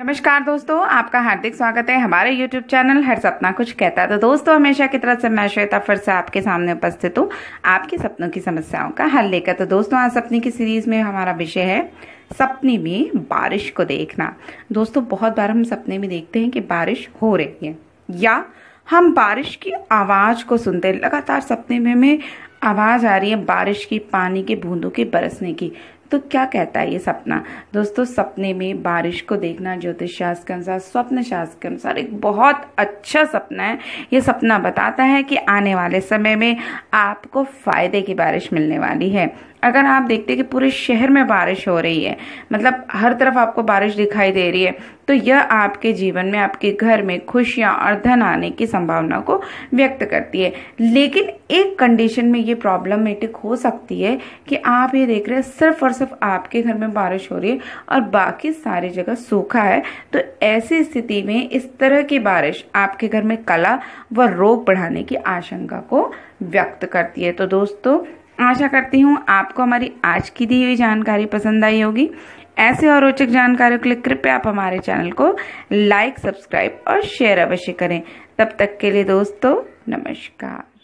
नमस्कार दोस्तों आपका हार्दिक स्वागत है हमारे यूट्यूब चैनल हर सपना कुछ कहता है तो दोस्तों हमेशा की तरह से मैं श्वेता फिर से आपके सामने उपस्थित हूँ आपके सपनों की समस्याओं का हल लेकर तो दोस्तों आज सपने की सीरीज में हमारा विषय है सपने में बारिश को देखना दोस्तों बहुत बार हम सपने में देखते हैं कि बारिश हो रही है या हम बारिश की आवाज़ को सुनते लगातार सपने में हमें आवाज़ आ रही है बारिश की पानी के बूंदों के बरसने की तो क्या कहता है ये सपना दोस्तों सपने में बारिश को देखना ज्योतिष शास्त्र के अनुसार स्वप्न शास्त्र के अनुसार एक बहुत अच्छा सपना है ये सपना बताता है कि आने वाले समय में आपको फ़ायदे की बारिश मिलने वाली है अगर आप देखते हैं कि पूरे शहर में बारिश हो रही है मतलब हर तरफ आपको बारिश दिखाई दे रही है तो यह आपके जीवन में आपके घर में खुशियां और धन आने की संभावना को व्यक्त करती है लेकिन एक कंडीशन में ये प्रॉब्लमेटिक हो सकती है कि आप ये देख रहे हैं सिर्फ और सिर्फ आपके घर में बारिश हो रही है और बाकी सारी जगह सूखा है तो ऐसी स्थिति में इस तरह की बारिश आपके घर में कला व रोग बढ़ाने की आशंका को व्यक्त करती है तो दोस्तों आशा करती हूँ आपको हमारी आज की दी हुई जानकारी पसंद आई होगी ऐसे और रोचक जानकारियों के लिए कृपया आप हमारे चैनल को लाइक सब्सक्राइब और शेयर अवश्य करें तब तक के लिए दोस्तों नमस्कार